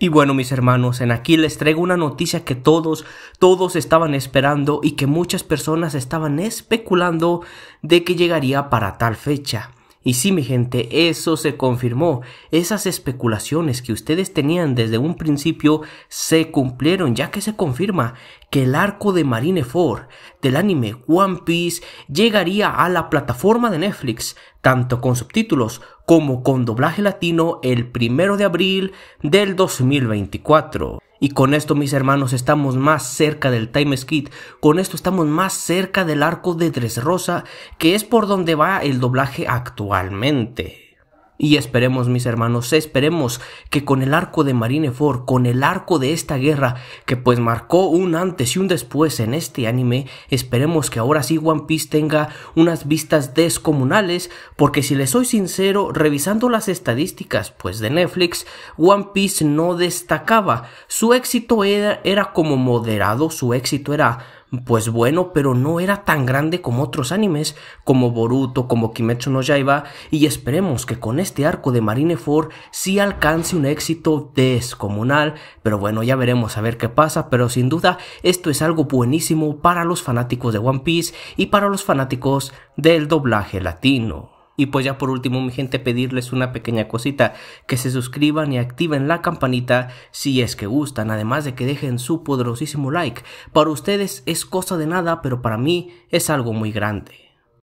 Y bueno, mis hermanos, en aquí les traigo una noticia que todos, todos estaban esperando y que muchas personas estaban especulando de que llegaría para tal fecha. Y sí, mi gente, eso se confirmó. Esas especulaciones que ustedes tenían desde un principio se cumplieron, ya que se confirma que el arco de Marineford del anime One Piece llegaría a la plataforma de Netflix, tanto con subtítulos como con doblaje latino el primero de abril del 2024. Y con esto, mis hermanos, estamos más cerca del Time Skip. Con esto estamos más cerca del arco de Rosa, que es por donde va el doblaje actualmente. Y esperemos, mis hermanos, esperemos que con el arco de Marineford, con el arco de esta guerra, que pues marcó un antes y un después en este anime, esperemos que ahora sí One Piece tenga unas vistas descomunales, porque si les soy sincero, revisando las estadísticas pues de Netflix, One Piece no destacaba. Su éxito era, era como moderado, su éxito era pues bueno, pero no era tan grande como otros animes, como Boruto, como Kimetsu no Yaiba, y esperemos que con este arco de Marineford sí alcance un éxito descomunal, pero bueno, ya veremos a ver qué pasa, pero sin duda esto es algo buenísimo para los fanáticos de One Piece y para los fanáticos del doblaje latino. Y pues ya por último, mi gente, pedirles una pequeña cosita, que se suscriban y activen la campanita si es que gustan, además de que dejen su poderosísimo like. Para ustedes es cosa de nada, pero para mí es algo muy grande.